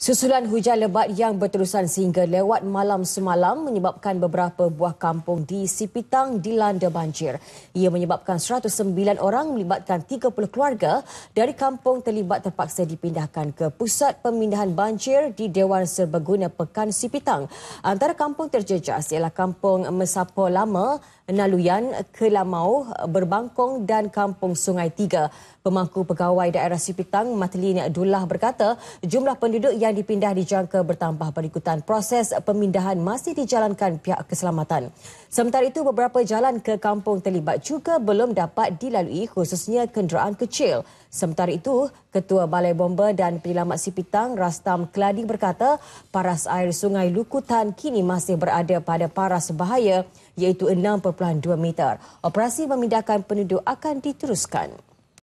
Susulan hujan lebat yang berterusan sehingga lewat malam semalam menyebabkan beberapa buah kampung di Sipitang dilanda banjir. Ia menyebabkan 109 orang melibatkan 30 keluarga dari kampung terlibat terpaksa dipindahkan ke pusat pemindahan banjir di Dewan Serbaguna Pekan Sipitang. Antara kampung terjejas ialah kampung Mesapo Lama, Naluyan, Kelamau, Berbangkong dan Kampung Sungai Tiga. Pemangku Pegawai Daerah Sipitang, Matlin Abdullah berkata jumlah penduduk yang yang dipindah dijangka bertambah berikutan proses pemindahan masih dijalankan pihak keselamatan. Sementara itu, beberapa jalan ke kampung terlibat juga belum dapat dilalui khususnya kenderaan kecil. Sementara itu, Ketua Balai Bomba dan Penyelamat Sipitang Rastam Kelading berkata paras air sungai Lukutan kini masih berada pada paras bahaya iaitu 6.2 meter. Operasi memindahkan penduduk akan diteruskan.